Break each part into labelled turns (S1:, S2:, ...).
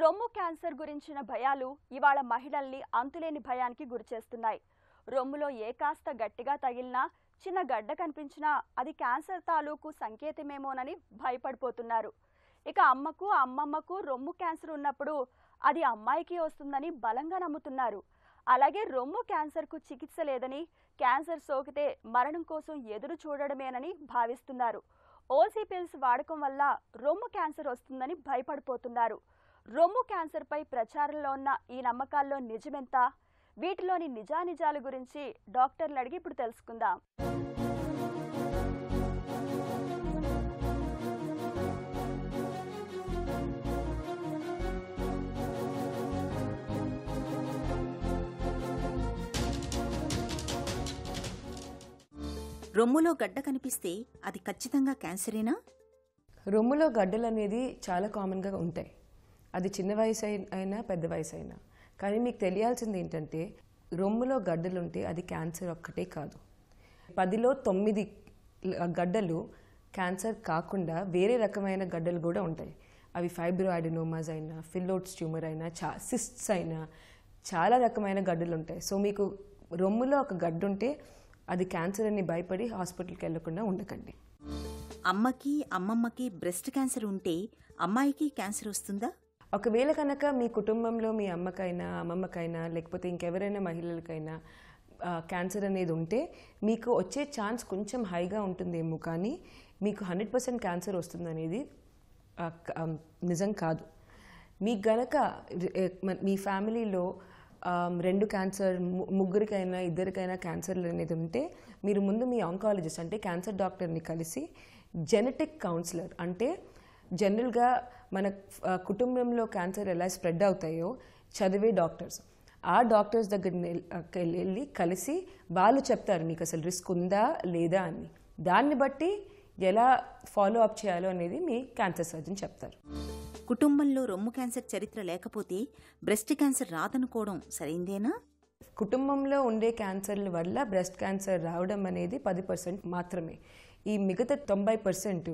S1: రొమ్ము క్యాన్సర్ గురించిన భయాలు ఇవాళ మహిళల్ని అంతులేని భయానికి గురిచేస్తున్నాయి రొమ్ములో ఏ కాస్త గట్టిగా తగిలినా చిన్న గడ్డ కనిపించినా అది క్యాన్సర్ తాలూకు సంకేతమేమోనని భయపడిపోతున్నారు ఇక అమ్మకు అమ్మమ్మకు రొమ్ము క్యాన్సర్ ఉన్నప్పుడు అది అమ్మాయికి వస్తుందని బలంగా నమ్ముతున్నారు అలాగే రొమ్ము క్యాన్సర్కు చికిత్స లేదని క్యాన్సర్ సోకితే మరణం కోసం ఎదురు చూడడమేనని భావిస్తున్నారు ఓసీ పిల్స్ వాడకం వల్ల రొమ్ము క్యాన్సర్ వస్తుందని భయపడిపోతున్నారు రొమ్ము క్యాన్సర్పై ప్రచారంలో ఉన్న ఈ నమ్మకాల్లో నిజమెంత వీటిలోని నిజానిజాల గురించి డాక్టర్లు అడిగి ఇప్పుడు తెలుసుకుందాం రొమ్ములో గడ్డ కనిపిస్తే అది
S2: ఖచ్చితంగా క్యాన్సరేనా రొమ్ములో గడ్డలు అనేది చాలా కామన్గా ఉంటాయి అది చిన్న వయసు అయినా పెద్ద వయసు అయినా కానీ మీకు తెలియాల్సింది ఏంటంటే రొమ్ములో గడ్డలుంటే అది క్యాన్సర్ ఒక్కటే కాదు పదిలో తొమ్మిది గడ్డలు క్యాన్సర్ కాకుండా వేరే రకమైన గడ్డలు కూడా ఉంటాయి అవి ఫైబ్రోయాడినోమాస్ అయినా ఫిల్లోట్స్ ట్యూమర్ అయినా చా సిస్ట్స్ అయినా చాలా రకమైన గడ్డలు ఉంటాయి సో మీకు రొమ్ములో ఒక గడ్డు ఉంటే అది క్యాన్సర్ అని భయపడి హాస్పిటల్కి వెళ్లకుండా ఉండకండి
S1: అమ్మకి అమ్మమ్మకి బ్రెస్ట్ క్యాన్సర్ ఉంటే అమ్మాయికి క్యాన్సర్ వస్తుందా
S2: ఒకవేళ కనుక మీ కుటుంబంలో మీ అమ్మకైనా అమ్మమ్మకైనా లేకపోతే ఇంకెవరైనా మహిళలకైనా క్యాన్సర్ అనేది ఉంటే మీకు వచ్చే ఛాన్స్ కొంచెం హైగా ఉంటుందేమో కానీ మీకు హండ్రెడ్ పర్సెంట్ క్యాన్సర్ వస్తుందనేది నిజం కాదు మీకు గనక మీ ఫ్యామిలీలో రెండు క్యాన్సర్ ముగ్గురికైనా ఇద్దరికైనా క్యాన్సర్లు అనేది ఉంటే మీరు ముందు మీ ఆంకాలజిస్ట్ అంటే క్యాన్సర్ డాక్టర్ని కలిసి జెనెటిక్ కౌన్సిలర్ అంటే జనరల్గా మన కుటుంబంలో క్యాన్సర్ ఎలా స్ప్రెడ్ అవుతాయో చదివే డాక్టర్స్ ఆ డాక్టర్స్ దగ్గర వెళ్ళి కలిసి వాళ్ళు చెప్తారు నీకు అసలు రిస్క్ ఉందా లేదా అని దాన్ని బట్టి ఎలా ఫాలో అప్ చేయాలో అనేది మీ క్యాన్సర్ సర్జన్ చెప్తారు కుటుంబంలో రొమ్ము క్యాన్సర్ చరిత్ర లేకపోతే బ్రెస్ట్ క్యాన్సర్ రాదనుకోవడం సరైందేనా కుటుంబంలో ఉండే క్యాన్సర్ల వల్ల బ్రెస్ట్ క్యాన్సర్ రావడం అనేది పది పర్సెంట్ మాత్రమే ఈ మిగతా తొంభై పర్సెంట్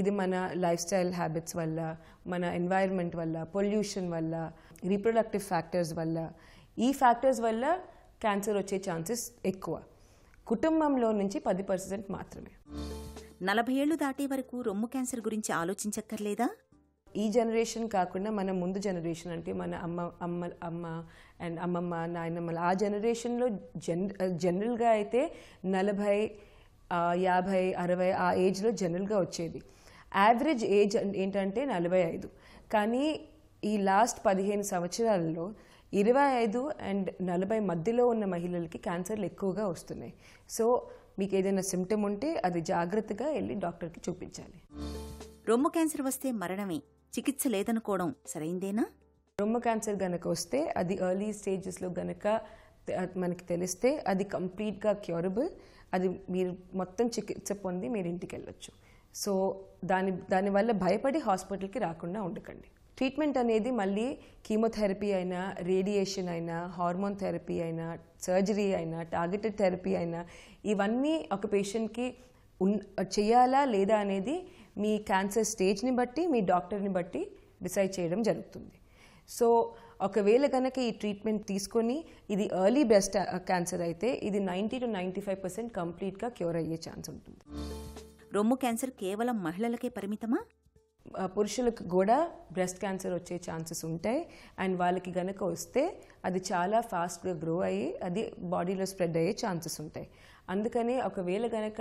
S2: ఇది మన లైఫ్ స్టైల్ హ్యాబిట్స్ వల్ల మన ఎన్వైర్న్మెంట్ వల్ల పొల్యూషన్ వల్ల రీప్రొడక్టివ్ ఫ్యాక్టర్స్ వల్ల ఈ ఫ్యాక్టర్స్ వల్ల క్యాన్సర్ వచ్చే ఛాన్సెస్ ఎక్కువ కుటుంబంలో నుంచి పది పర్సెంట్ మాత్రమే నలభై ఏళ్ళు దాటే వరకు రొమ్ము క్యాన్సర్ గురించి ఆలోచించక్కర్లేదా ఈ జనరేషన్ కాకుండా మన ముందు జనరేషన్ అంటే మన అమ్మ అమ్మ అమ్మ అండ్ అమ్మమ్మ నాయనమ్మల ఆ జనరేషన్లో జన్ జనరల్గా అయితే నలభై యాభై అరవై ఆ ఏజ్లో జనరల్గా వచ్చేది యావరేజ్ ఏజ్ ఏంటంటే నలభై ఐదు కానీ ఈ లాస్ట్ పదిహేను సంవత్సరాలలో ఇరవై ఐదు అండ్ నలభై మధ్యలో ఉన్న మహిళలకి క్యాన్సర్లు ఎక్కువగా వస్తున్నాయి సో మీకు ఏదైనా సిమ్టమ్ ఉంటే అది జాగ్రత్తగా వెళ్ళి డాక్టర్కి చూపించాలి
S1: రొమ్ము క్యాన్సర్ వస్తే మరణమే చికిత్స లేదనుకోవడం సరైందేనా
S2: రొమ్ము క్యాన్సర్ గనక వస్తే అది ఎర్లీ స్టేజెస్లో గనక మనకి తెలిస్తే అది కంప్లీట్గా క్యూరబుల్ అది మీరు మొత్తం చికిత్స పొంది మీరు ఇంటికి వెళ్ళొచ్చు సో దాని దానివల్ల భయపడి హాస్పిటల్కి రాకుండా ఉండకండి ట్రీట్మెంట్ అనేది మళ్ళీ కీమోథెరపీ అయినా రేడియేషన్ అయినా హార్మోన్ థెరపీ అయినా సర్జరీ అయినా టార్గెటెడ్ థెరపీ అయినా ఇవన్నీ ఒక పేషెంట్కి ఉన్ చేయాలా లేదా అనేది మీ క్యాన్సర్ స్టేజ్ని బట్టి మీ డాక్టర్ని బట్టి డిసైడ్ చేయడం జరుగుతుంది సో ఒకవేళ కనుక ఈ ట్రీట్మెంట్ తీసుకొని ఇది ఎర్లీ బెస్ట్ క్యాన్సర్ అయితే ఇది ninety to ninety five percent కంప్లీట్గా క్యూర్ అయ్యే ఛాన్స్ ఉంటుంది రొమ్ము క్యాన్సర్ కేవలం మహిళలకే పరిమితమా పురుషులకు కూడా బ్రెస్ట్ క్యాన్సర్ వచ్చే ఛాన్సెస్ ఉంటాయి అండ్ వాళ్ళకి గనక వస్తే అది చాలా ఫాస్ట్గా గ్రో అయ్యి అది బాడీలో స్ప్రెడ్ అయ్యే ఛాన్సెస్ ఉంటాయి అందుకని ఒకవేళ గనక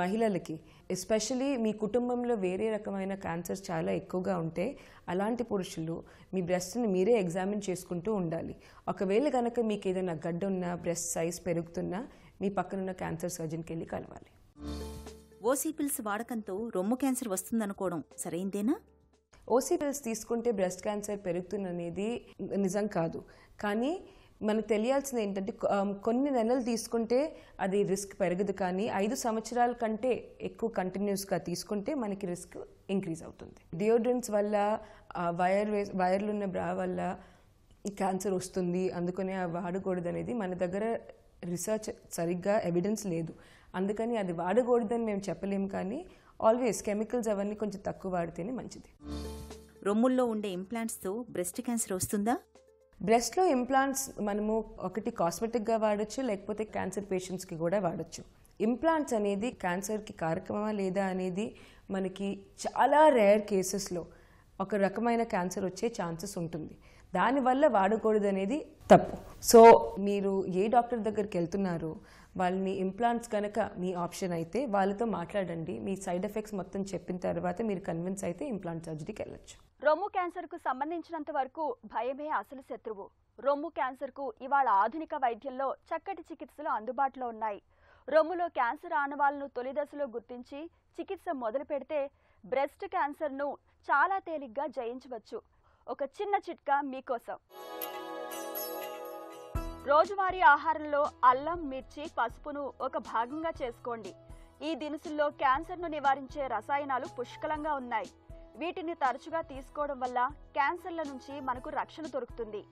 S2: మహిళలకి ఎస్పెషలీ మీ కుటుంబంలో వేరే రకమైన క్యాన్సర్ చాలా ఎక్కువగా ఉంటే అలాంటి పురుషులు మీ బ్రెస్ట్ని మీరే ఎగ్జామిన్ చేసుకుంటూ ఉండాలి ఒకవేళ కనుక మీకు ఏదైనా గడ్డ ఉన్నా బ్రెస్ట్ సైజ్ పెరుగుతున్నా మీ పక్కనున్న క్యాన్సర్ సర్జన్కి వెళ్ళి కలవాలి ఓసీ పిల్స్
S1: వాడకంతో రొమ్ము క్యాన్సర్ వస్తుందనుకోవడం సరైందేనా ఓసీ పిల్స్ తీసుకుంటే బ్రెస్ట్ క్యాన్సర్
S2: పెరుగుతుందనేది నిజం కాదు కానీ మనకు తెలియాల్సింది ఏంటంటే కొన్ని నెలలు తీసుకుంటే అది రిస్క్ పెరగదు కానీ ఐదు సంవత్సరాల కంటే ఎక్కువ కంటిన్యూస్గా తీసుకుంటే మనకి రిస్క్ ఇంక్రీజ్ అవుతుంది డియోడ్రెంట్స్ వల్ల వైర్ వైర్లు ఉన్న బ్రా వల్ల క్యాన్సర్ వస్తుంది అందుకనే వాడకూడదు అనేది మన దగ్గర రీసెర్చ్ సరిగ్గా ఎవిడెన్స్ లేదు అందుకని అది వాడకూడదని మేము చెప్పలేము కానీ ఆల్వేస్ కెమికల్స్ అవన్నీ కొంచెం తక్కువ వాడితేనే మంచిది రొమ్ముల్లో ఉండే ఇంప్లాంట్స్తో బ్రెస్ట్ క్యాన్సర్ వస్తుందా బ్రెస్ట్లో ఇంప్లాంట్స్ మనము ఒకటి కాస్మెటిక్గా వాడచ్చు లేకపోతే క్యాన్సర్ పేషెంట్స్కి కూడా వాడచ్చు ఇంప్లాంట్స్ అనేది క్యాన్సర్కి కారకమా లేదా అనేది మనకి చాలా రేర్ కేసెస్లో ఒక రకమైన క్యాన్సర్ వచ్చే ఛాన్సెస్ ఉంటుంది దానివల్ల వాడకూడదు అనేది తప్పు సో మీరు ఏ డాక్టర్ దగ్గరికి వెళ్తున్నారో వాళ్ళని ఇంప్లాంట్స్ కనుక మీ ఆప్షన్ అయితే వాళ్ళతో మాట్లాడండి మీ సైడ్ ఎఫెక్ట్స్ మొత్తం చెప్పిన తర్వాత మీరు కన్విన్స్ అయితే ఇంప్లాంట్ సర్జరీకి వెళ్ళచ్చు
S1: రొమ్ము క్యాన్సర్కు సంబంధించినంత వరకు భయమే అసలు శత్రువు రొమ్ము క్యాన్సర్కు ఇవాళ ఆధునిక వైద్యంలో చక్కటి చికిత్సలు అందుబాటులో ఉన్నాయి రొమ్ములో క్యాన్సర్ ఆనవాళ్లను తొలిదశలో గుర్తించి చికిత్స మొదలు పెడితే బ్రెస్ట్ క్యాన్సర్ను చాలా తేలిగ్గా జయించవచ్చు ఒక చిన్న చిట్కా మీకోసం రోజువారీ ఆహారంలో అల్లం మిర్చి పసుపును ఒక భాగంగా చేసుకోండి ఈ దినుసుల్లో క్యాన్సర్ను నివారించే రసాయనాలు పుష్కలంగా ఉన్నాయి వీటిని తరచుగా తీసుకోవడం వల్ల క్యాన్సర్ల నుంచి మనకు రక్షణ దొరుకుతుంది